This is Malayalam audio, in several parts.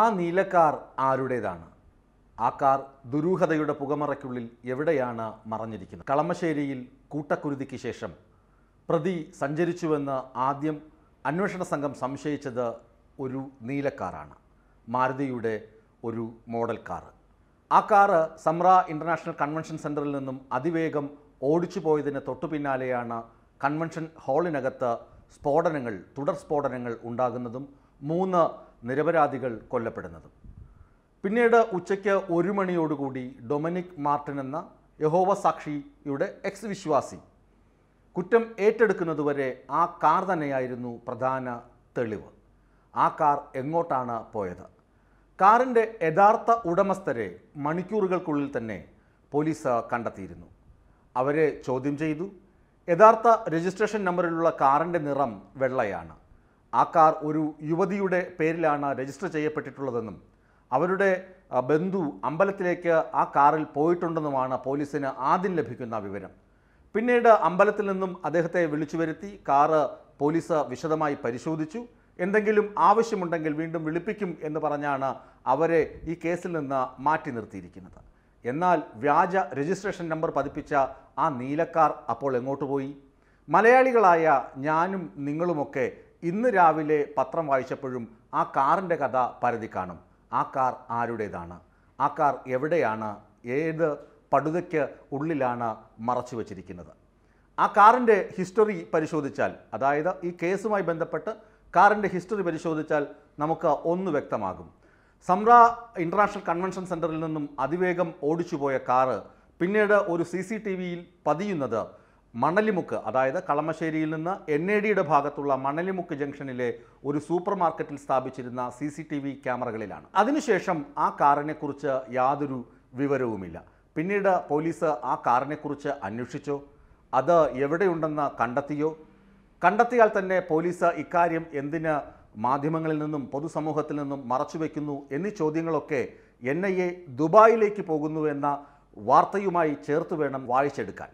ആ നീലക്കാർ ആരുടേതാണ് ആ കാർ ദുരൂഹതയുടെ പുകമറയ്ക്കുള്ളിൽ എവിടെയാണ് മറഞ്ഞിരിക്കുന്നത് കളമശ്ശേരിയിൽ കൂട്ടക്കുരുതിക്ക് ശേഷം പ്രതി സഞ്ചരിച്ചുവെന്ന് ആദ്യം അന്വേഷണ സംഘം സംശയിച്ചത് ഒരു നീലക്കാറാണ് മാരുതിയുടെ ഒരു മോഡൽ കാർ ആ കാറ് സമ്ര ഇൻ്റർനാഷണൽ കൺവെൻഷൻ സെൻറ്ററിൽ നിന്നും അതിവേഗം ഓടിച്ചു പോയതിന് തൊട്ടു പിന്നാലെയാണ് കൺവെൻഷൻ ഹാളിനകത്ത് സ്ഫോടനങ്ങൾ തുടർ സ്ഫോടനങ്ങൾ ഉണ്ടാകുന്നതും മൂന്ന് നിരപരാധികൾ കൊല്ലപ്പെടുന്നത് പിന്നീട് ഉച്ചയ്ക്ക് ഒരു മണിയോടുകൂടി ഡൊമിനിക് മാർട്ടിൻ എന്ന യഹോവ സാക്ഷിയുടെ എക്സ് വിശ്വാസി കുറ്റം ഏറ്റെടുക്കുന്നതുവരെ ആ കാർ തന്നെയായിരുന്നു പ്രധാന തെളിവ് ആ കാർ എങ്ങോട്ടാണ് പോയത് കാറിൻ്റെ യഥാർത്ഥ ഉടമസ്ഥരെ മണിക്കൂറുകൾക്കുള്ളിൽ തന്നെ പോലീസ് കണ്ടെത്തിയിരുന്നു അവരെ ചോദ്യം ചെയ്തു യഥാർത്ഥ രജിസ്ട്രേഷൻ നമ്പറിലുള്ള കാറിൻ്റെ നിറം വെള്ളയാണ് ആ കാർ ഒരു യുവതിയുടെ പേരിലാണ് രജിസ്റ്റർ ചെയ്യപ്പെട്ടിട്ടുള്ളതെന്നും അവരുടെ ബന്ധു അമ്പലത്തിലേക്ക് ആ കാറിൽ പോയിട്ടുണ്ടെന്നുമാണ് പോലീസിന് ആദ്യം ലഭിക്കുന്ന വിവരം പിന്നീട് അമ്പലത്തിൽ നിന്നും അദ്ദേഹത്തെ വിളിച്ചു വരുത്തി കാറ് പോലീസ് വിശദമായി പരിശോധിച്ചു എന്തെങ്കിലും ആവശ്യമുണ്ടെങ്കിൽ വീണ്ടും വിളിപ്പിക്കും എന്ന് പറഞ്ഞാണ് അവരെ ഈ കേസിൽ നിന്ന് മാറ്റി നിർത്തിയിരിക്കുന്നത് എന്നാൽ വ്യാജ രജിസ്ട്രേഷൻ നമ്പർ പതിപ്പിച്ച ആ നീലക്കാർ അപ്പോൾ എങ്ങോട്ട് പോയി മലയാളികളായ ഞാനും നിങ്ങളുമൊക്കെ ഇന്ന് രാവിലെ പത്രം വായിച്ചപ്പോഴും ആ കാറിൻ്റെ കഥ പരതി കാണും ആ കാർ ആരുടേതാണ് ആ കാർ എവിടെയാണ് ഏത് പടുതയ്ക്ക് ഉള്ളിലാണ് മറച്ചു വച്ചിരിക്കുന്നത് ആ കാറിൻ്റെ ഹിസ്റ്ററി പരിശോധിച്ചാൽ അതായത് ഈ കേസുമായി ബന്ധപ്പെട്ട് കാറിൻ്റെ ഹിസ്റ്ററി പരിശോധിച്ചാൽ നമുക്ക് ഒന്ന് വ്യക്തമാകും സംറ ഇൻ്റർനാഷണൽ കൺവെൻഷൻ സെൻറ്ററിൽ നിന്നും അതിവേഗം ഓടിച്ചുപോയ കാറ് പിന്നീട് ഒരു സി സി ടി വിയിൽ പതിയുന്നത് മണലിമുക്ക് അതായത് കളമശ്ശേരിയിൽ നിന്ന് എൻ എ ഡിയുടെ ഭാഗത്തുള്ള മണലിമുക്ക് ജംഗ്ഷനിലെ ഒരു സൂപ്പർ മാർക്കറ്റിൽ സ്ഥാപിച്ചിരുന്ന സി സി ടി വി ക്യാമറകളിലാണ് അതിനുശേഷം ആ കാറിനെക്കുറിച്ച് യാതൊരു വിവരവുമില്ല പിന്നീട് പോലീസ് ആ കാറിനെക്കുറിച്ച് അന്വേഷിച്ചോ അത് എവിടെയുണ്ടെന്ന് കണ്ടെത്തിയോ കണ്ടെത്തിയാൽ തന്നെ പോലീസ് ഇക്കാര്യം എന്തിന് മാധ്യമങ്ങളിൽ നിന്നും പൊതുസമൂഹത്തിൽ നിന്നും മറച്ചുവെക്കുന്നു എന്നീ ചോദ്യങ്ങളൊക്കെ എൻ ഐ എ ദുബായിലേക്ക് പോകുന്നുവെന്ന വാർത്തയുമായി ചേർത്ത് വേണം വായിച്ചെടുക്കാൻ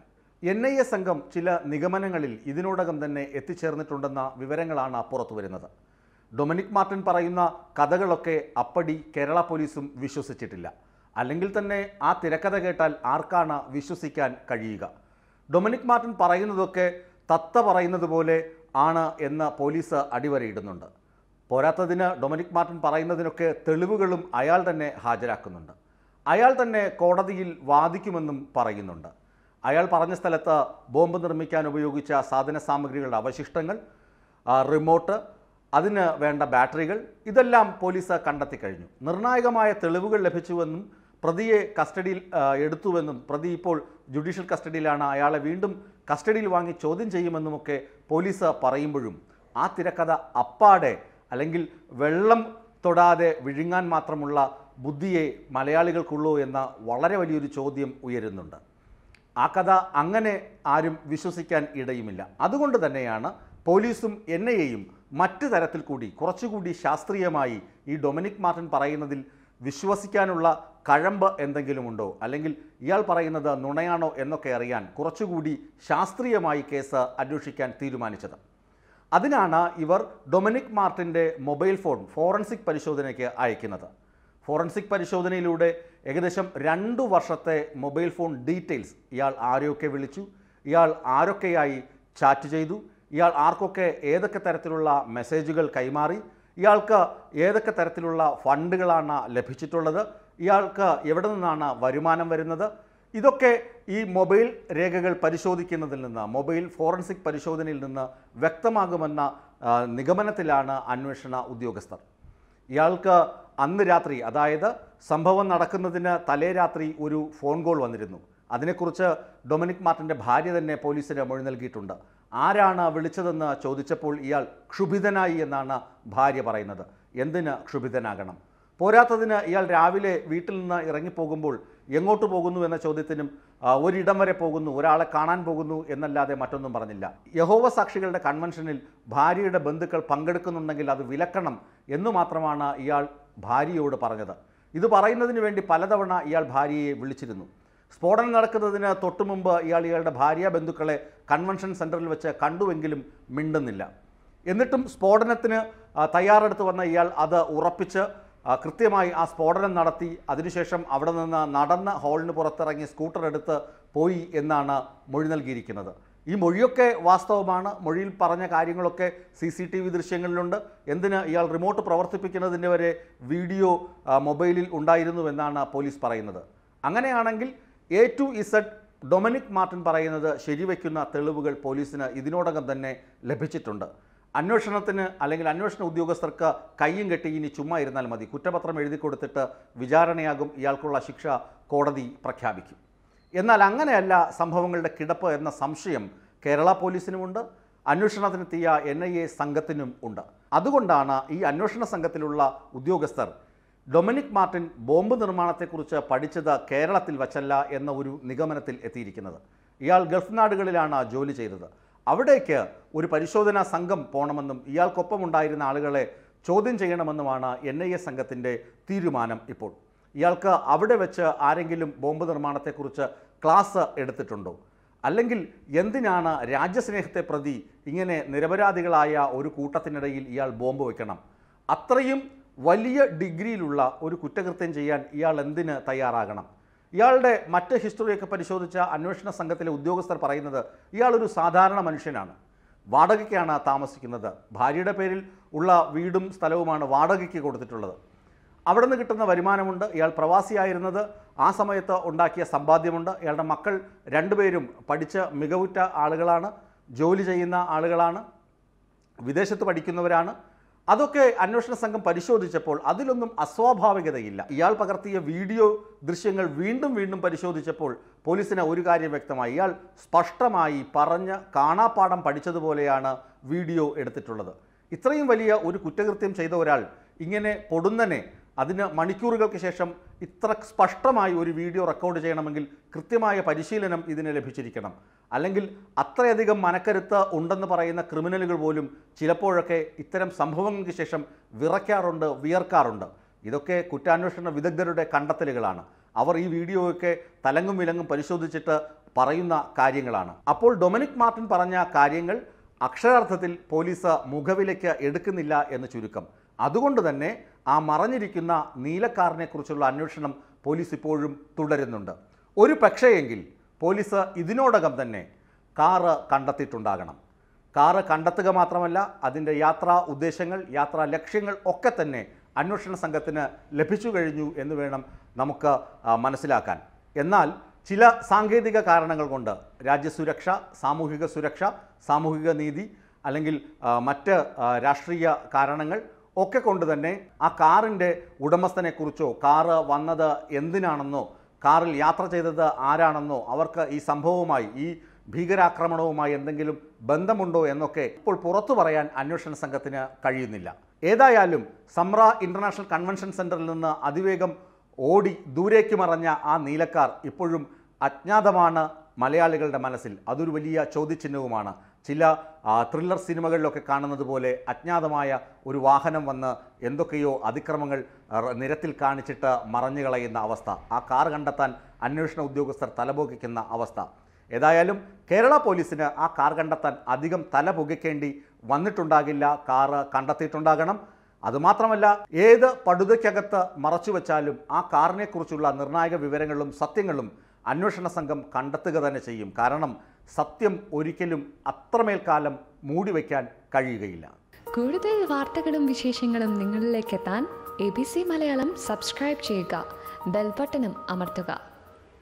എൻ ഐ എ സംഘം ചില നിഗമനങ്ങളിൽ ഇതിനോടകം തന്നെ എത്തിച്ചേർന്നിട്ടുണ്ടെന്ന വിവരങ്ങളാണ് പുറത്തു വരുന്നത് ഡൊമിനിക് മാർട്ടിൻ പറയുന്ന കഥകളൊക്കെ അപ്പടി കേരള പോലീസും വിശ്വസിച്ചിട്ടില്ല അല്ലെങ്കിൽ തന്നെ ആ തിരക്കഥ കേട്ടാൽ ആർക്കാണ് വിശ്വസിക്കാൻ കഴിയുക ഡൊമിനിക് മാർട്ടിൻ പറയുന്നതൊക്കെ തത്ത പറയുന്നത് പോലെ ആണ് എന്ന് പോലീസ് അടിവരയിടുന്നുണ്ട് പോരാത്തതിന് ഡൊമിനിക് മാർട്ടിൻ പറയുന്നതിനൊക്കെ തെളിവുകളും അയാൾ തന്നെ ഹാജരാക്കുന്നുണ്ട് അയാൾ തന്നെ കോടതിയിൽ വാദിക്കുമെന്നും പറയുന്നുണ്ട് അയാൾ പറഞ്ഞ സ്ഥലത്ത് ബോംബ് നിർമ്മിക്കാൻ ഉപയോഗിച്ച സാധന സാമഗ്രികളുടെ അവശിഷ്ടങ്ങൾ റിമോട്ട് അതിന് വേണ്ട ബാറ്ററികൾ ഇതെല്ലാം പോലീസ് കണ്ടെത്തി കഴിഞ്ഞു നിർണായകമായ തെളിവുകൾ ലഭിച്ചുവെന്നും പ്രതിയെ കസ്റ്റഡിയിൽ എടുത്തുവെന്നും പ്രതി ഇപ്പോൾ ജുഡീഷ്യൽ കസ്റ്റഡിയിലാണ് അയാളെ വീണ്ടും കസ്റ്റഡിയിൽ വാങ്ങി ചോദ്യം ചെയ്യുമെന്നുമൊക്കെ പോലീസ് പറയുമ്പോഴും ആ തിരക്കഥ അപ്പാടെ അല്ലെങ്കിൽ വെള്ളം തൊടാതെ വിഴുങ്ങാൻ മാത്രമുള്ള ബുദ്ധിയെ മലയാളികൾക്കുള്ളൂ എന്ന വളരെ വലിയൊരു ചോദ്യം ഉയരുന്നുണ്ട് ആ കഥ അങ്ങനെ ആരും വിശ്വസിക്കാൻ ഇടയുമില്ല അതുകൊണ്ട് തന്നെയാണ് പോലീസും എൻ ഐ എയും മറ്റു തരത്തിൽ കൂടി കുറച്ചുകൂടി ശാസ്ത്രീയമായി ഈ ഡൊമിനിക് മാർട്ടിൻ പറയുന്നതിൽ വിശ്വസിക്കാനുള്ള കഴമ്പ് എന്തെങ്കിലുമുണ്ടോ അല്ലെങ്കിൽ ഇയാൾ പറയുന്നത് നുണയാണോ എന്നൊക്കെ അറിയാൻ കുറച്ചുകൂടി ശാസ്ത്രീയമായി കേസ് അന്വേഷിക്കാൻ തീരുമാനിച്ചത് അതിനാണ് ഇവർ ഡൊമിനിക് മാർട്ടിൻ്റെ മൊബൈൽ ഫോൺ ഫോറൻസിക് പരിശോധനയ്ക്ക് അയക്കുന്നത് ഫോറൻസിക് പരിശോധനയിലൂടെ ഏകദേശം രണ്ടു വർഷത്തെ മൊബൈൽ ഫോൺ ഡീറ്റെയിൽസ് ഇയാൾ ആരെയൊക്കെ വിളിച്ചു ഇയാൾ ആരൊക്കെയായി ചാറ്റ് ചെയ്തു ഇയാൾ ആർക്കൊക്കെ ഏതൊക്കെ തരത്തിലുള്ള മെസ്സേജുകൾ കൈമാറി ഇയാൾക്ക് ഏതൊക്കെ തരത്തിലുള്ള ഫണ്ടുകളാണ് ലഭിച്ചിട്ടുള്ളത് ഇയാൾക്ക് എവിടെ നിന്നാണ് വരുമാനം വരുന്നത് ഇതൊക്കെ ഈ മൊബൈൽ രേഖകൾ പരിശോധിക്കുന്നതിൽ നിന്ന് മൊബൈൽ ഫോറൻസിക് പരിശോധനയിൽ നിന്ന് വ്യക്തമാകുമെന്ന നിഗമനത്തിലാണ് അന്വേഷണ ഉദ്യോഗസ്ഥർ ഇയാൾക്ക് അന്ന് രാത്രി അതായത് സംഭവം നടക്കുന്നതിന് തലേ രാത്രി ഒരു ഫോൺ കോൾ വന്നിരുന്നു അതിനെക്കുറിച്ച് ഡൊമിനിക് മാർട്ടിൻ്റെ ഭാര്യ തന്നെ പോലീസിന് മൊഴി നൽകിയിട്ടുണ്ട് ആരാണ് വിളിച്ചതെന്ന് ചോദിച്ചപ്പോൾ ഇയാൾ ക്ഷുഭിതനായി എന്നാണ് ഭാര്യ പറയുന്നത് എന്തിന് ക്ഷുഭിതനാകണം പോരാത്തതിന് ഇയാൾ രാവിലെ വീട്ടിൽ നിന്ന് ഇറങ്ങിപ്പോകുമ്പോൾ എങ്ങോട്ട് പോകുന്നു എന്ന ചോദ്യത്തിനും ഒരിടം വരെ പോകുന്നു ഒരാളെ കാണാൻ പോകുന്നു എന്നല്ലാതെ മറ്റൊന്നും പറഞ്ഞില്ല യഹോവ സാക്ഷികളുടെ കൺവെൻഷനിൽ ഭാര്യയുടെ ബന്ധുക്കൾ പങ്കെടുക്കുന്നുണ്ടെങ്കിൽ അത് വിലക്കണം എന്നു മാത്രമാണ് ഇയാൾ ഭാര്യയോട് പറഞ്ഞത് ഇത് പറയുന്നതിന് വേണ്ടി പലതവണ ഇയാൾ ഭാര്യയെ വിളിച്ചിരുന്നു സ്ഫോടനം നടക്കുന്നതിന് തൊട്ടുമുമ്പ് ഇയാൾ ഇയാളുടെ ഭാര്യ ബന്ധുക്കളെ കൺവെൻഷൻ സെൻറ്ററിൽ വെച്ച് കണ്ടുവെങ്കിലും മിണ്ടുന്നില്ല എന്നിട്ടും സ്ഫോടനത്തിന് തയ്യാറെടുത്ത് വന്ന ഇയാൾ അത് ഉറപ്പിച്ച് കൃത്യമായി ആ സ്ഫോടനം നടത്തി അതിനുശേഷം അവിടെ നിന്ന് നടന്ന് ഹോളിന് പുറത്തിറങ്ങി സ്കൂട്ടർ എടുത്ത് പോയി എന്നാണ് മൊഴി നൽകിയിരിക്കുന്നത് ഈ മൊഴിയൊക്കെ വാസ്തവമാണ് മൊഴിയിൽ പറഞ്ഞ കാര്യങ്ങളൊക്കെ സി സി ടി വി ദൃശ്യങ്ങളിലുണ്ട് എന്തിന് ഇയാൾ റിമോട്ട് പ്രവർത്തിപ്പിക്കുന്നതിൻ്റെ വരെ വീഡിയോ മൊബൈലിൽ ഉണ്ടായിരുന്നുവെന്നാണ് പോലീസ് പറയുന്നത് അങ്ങനെയാണെങ്കിൽ A to Z Dominic Martin പറയുന്നത് ശരിവയ്ക്കുന്ന തെളിവുകൾ പോലീസിന് ഇതിനോടകം തന്നെ ലഭിച്ചിട്ടുണ്ട് അന്വേഷണത്തിന് അല്ലെങ്കിൽ അന്വേഷണ ഉദ്യോഗസ്ഥർക്ക് കയ്യും കെട്ടി ഇനി ചുമ്മാ ഇരുന്നാൽ മതി കുറ്റപത്രം എഴുതി കൊടുത്തിട്ട് വിചാരണയാകും ഇയാൾക്കുള്ള ശിക്ഷ കോടതി പ്രഖ്യാപിക്കും എന്നാൽ അങ്ങനെയല്ല സംഭവങ്ങളുടെ കിടപ്പ് എന്ന സംശയം കേരള പോലീസിനുമുണ്ട് അന്വേഷണത്തിനെത്തിയ എൻ ഐ എ സംഘത്തിനും ഉണ്ട് അതുകൊണ്ടാണ് ഈ അന്വേഷണ സംഘത്തിലുള്ള ഉദ്യോഗസ്ഥർ ഡൊമിനിക് മാർട്ടിൻ ബോംബ് നിർമ്മാണത്തെക്കുറിച്ച് പഠിച്ചത് കേരളത്തിൽ വച്ചല്ല എന്ന ഒരു നിഗമനത്തിൽ എത്തിയിരിക്കുന്നത് ഇയാൾ ഗൾഫ് നാടുകളിലാണ് ജോലി ചെയ്തത് അവിടേക്ക് ഒരു പരിശോധനാ സംഘം പോകണമെന്നും ഇയാൾക്കൊപ്പമുണ്ടായിരുന്ന ആളുകളെ ചോദ്യം ചെയ്യണമെന്നുമാണ് എൻ ഐ എ സംഘത്തിൻ്റെ തീരുമാനം ഇപ്പോൾ ഇയാൾക്ക് അവിടെ വെച്ച് ആരെങ്കിലും ബോംബ് നിർമ്മാണത്തെക്കുറിച്ച് ക്ലാസ് എടുത്തിട്ടുണ്ടോ അല്ലെങ്കിൽ എന്തിനാണ് രാജ്യസ്നേഹത്തെ പ്രതി ഇങ്ങനെ നിരപരാധികളായ ഒരു കൂട്ടത്തിനിടയിൽ ഇയാൾ ബോംബ് വെക്കണം അത്രയും വലിയ ഡിഗ്രിയിലുള്ള ഒരു കുറ്റകൃത്യം ചെയ്യാൻ ഇയാൾ എന്തിന് തയ്യാറാകണം ഇയാളുടെ മറ്റ് ഹിസ്റ്ററിയൊക്കെ പരിശോധിച്ച അന്വേഷണ സംഘത്തിലെ ഉദ്യോഗസ്ഥർ പറയുന്നത് ഇയാൾ ഒരു സാധാരണ മനുഷ്യനാണ് വാടകയ്ക്കാണ് താമസിക്കുന്നത് ഭാര്യയുടെ പേരിൽ ഉള്ള വീടും സ്ഥലവുമാണ് വാടകയ്ക്ക് കൊടുത്തിട്ടുള്ളത് അവിടെ നിന്ന് കിട്ടുന്ന വരുമാനമുണ്ട് ഇയാൾ പ്രവാസിയായിരുന്നത് ആ സമയത്ത് ഉണ്ടാക്കിയ സമ്പാദ്യമുണ്ട് ഇയാളുടെ മക്കൾ രണ്ടുപേരും പഠിച്ച മികവുറ്റ ആളുകളാണ് ജോലി ചെയ്യുന്ന ആളുകളാണ് വിദേശത്ത് പഠിക്കുന്നവരാണ് അതൊക്കെ അന്വേഷണ സംഘം പരിശോധിച്ചപ്പോൾ അതിലൊന്നും അസ്വാഭാവികതയില്ല ഇയാൾ പകർത്തിയ വീഡിയോ ദൃശ്യങ്ങൾ വീണ്ടും വീണ്ടും പരിശോധിച്ചപ്പോൾ പോലീസിന് ഒരു കാര്യം വ്യക്തമായി ഇയാൾ സ്പഷ്ടമായി പറഞ്ഞ് കാണാപ്പാടം പഠിച്ചതുപോലെയാണ് വീഡിയോ എടുത്തിട്ടുള്ളത് ഇത്രയും വലിയ ഒരു കുറ്റകൃത്യം ചെയ്ത ഒരാൾ ഇങ്ങനെ പൊടുന്നനെ അതിന് മണിക്കൂറുകൾക്ക് ശേഷം ഇത്ര സ്പഷ്ടമായി ഒരു വീഡിയോ റെക്കോർഡ് ചെയ്യണമെങ്കിൽ കൃത്യമായ പരിശീലനം ഇതിന് ലഭിച്ചിരിക്കണം അല്ലെങ്കിൽ അത്രയധികം മനക്കരുത്ത് ഉണ്ടെന്ന് പറയുന്ന ക്രിമിനലുകൾ പോലും ചിലപ്പോഴൊക്കെ ഇത്തരം സംഭവങ്ങൾക്ക് ശേഷം വിറയ്ക്കാറുണ്ട് വിയർക്കാറുണ്ട് ഇതൊക്കെ കുറ്റാന്വേഷണ വിദഗ്ധരുടെ കണ്ടെത്തലുകളാണ് അവർ ഈ വീഡിയോയൊക്കെ തലങ്ങും വിലങ്ങും പരിശോധിച്ചിട്ട് പറയുന്ന കാര്യങ്ങളാണ് അപ്പോൾ ഡൊമിനിക് മാർട്ടിൻ പറഞ്ഞ കാര്യങ്ങൾ അക്ഷരാർത്ഥത്തിൽ പോലീസ് മുഖവിലയ്ക്ക് എടുക്കുന്നില്ല എന്ന് ചുരുക്കം അതുകൊണ്ട് തന്നെ ആ മറഞ്ഞിരിക്കുന്ന കുറിച്ചുള്ള അന്വേഷണം പോലീസ് ഇപ്പോഴും തുടരുന്നുണ്ട് ഒരു പക്ഷേയെങ്കിൽ പോലീസ് ഇതിനോടകം തന്നെ കാറ് കണ്ടെത്തിയിട്ടുണ്ടാകണം കാറ് കണ്ടെത്തുക മാത്രമല്ല അതിൻ്റെ യാത്രാ ഉദ്ദേശങ്ങൾ യാത്രാ ലക്ഷ്യങ്ങൾ ഒക്കെ തന്നെ അന്വേഷണ സംഘത്തിന് ലഭിച്ചു കഴിഞ്ഞു എന്ന് വേണം നമുക്ക് മനസ്സിലാക്കാൻ എന്നാൽ ചില സാങ്കേതിക കാരണങ്ങൾ കൊണ്ട് രാജ്യസുരക്ഷ സാമൂഹിക സുരക്ഷ സാമൂഹിക നീതി അല്ലെങ്കിൽ മറ്റ് രാഷ്ട്രീയ കാരണങ്ങൾ ഒക്കെ കൊണ്ട് തന്നെ ആ കാറിൻ്റെ ഉടമസ്ഥനെക്കുറിച്ചോ കാറ് വന്നത് എന്തിനാണെന്നോ കാറിൽ യാത്ര ചെയ്തത് ആരാണെന്നോ അവർക്ക് ഈ സംഭവവുമായി ഈ ഭീകരാക്രമണവുമായി എന്തെങ്കിലും ബന്ധമുണ്ടോ എന്നൊക്കെ ഇപ്പോൾ പുറത്തു പറയാൻ അന്വേഷണ സംഘത്തിന് കഴിയുന്നില്ല ഏതായാലും സമ്ര ഇൻ്റർനാഷണൽ കൺവെൻഷൻ സെൻറ്ററിൽ നിന്ന് അതിവേഗം ഓടി ദൂരേക്ക് മറഞ്ഞ ആ നീലക്കാർ ഇപ്പോഴും അജ്ഞാതമാണ് മലയാളികളുടെ മനസ്സിൽ അതൊരു വലിയ ചോദ്യചിഹ്നവുമാണ് ചില ത്രില്ലർ സിനിമകളിലൊക്കെ കാണുന്നത് പോലെ അജ്ഞാതമായ ഒരു വാഹനം വന്ന് എന്തൊക്കെയോ അതിക്രമങ്ങൾ നിരത്തിൽ കാണിച്ചിട്ട് മറഞ്ഞു കളയുന്ന അവസ്ഥ ആ കാർ കണ്ടെത്താൻ അന്വേഷണ ഉദ്യോഗസ്ഥർ തലപൊക്കിക്കുന്ന അവസ്ഥ ഏതായാലും കേരള പോലീസിന് ആ കാർ കണ്ടെത്താൻ അധികം തല പുകയ്ക്കേണ്ടി വന്നിട്ടുണ്ടാകില്ല കാർ കണ്ടെത്തിയിട്ടുണ്ടാകണം അതുമാത്രമല്ല ഏത് പടുതയ്ക്കകത്ത് മറച്ചു വച്ചാലും ആ കാറിനെക്കുറിച്ചുള്ള നിർണായക വിവരങ്ങളും സത്യങ്ങളും അന്വേഷണ സംഘം കണ്ടെത്തുക തന്നെ ചെയ്യും കാരണം സത്യം ഒരിക്കലും അത്രമേൽ കാലം വയ്ക്കാൻ കഴിയുകയില്ല കൂടുതൽ വാർത്തകളും വിശേഷങ്ങളും നിങ്ങളിലേക്ക് എത്താൻ A B C Malayalam subscribe ചെയ്യുക ബെൽബട്ടനും അമർത്തുക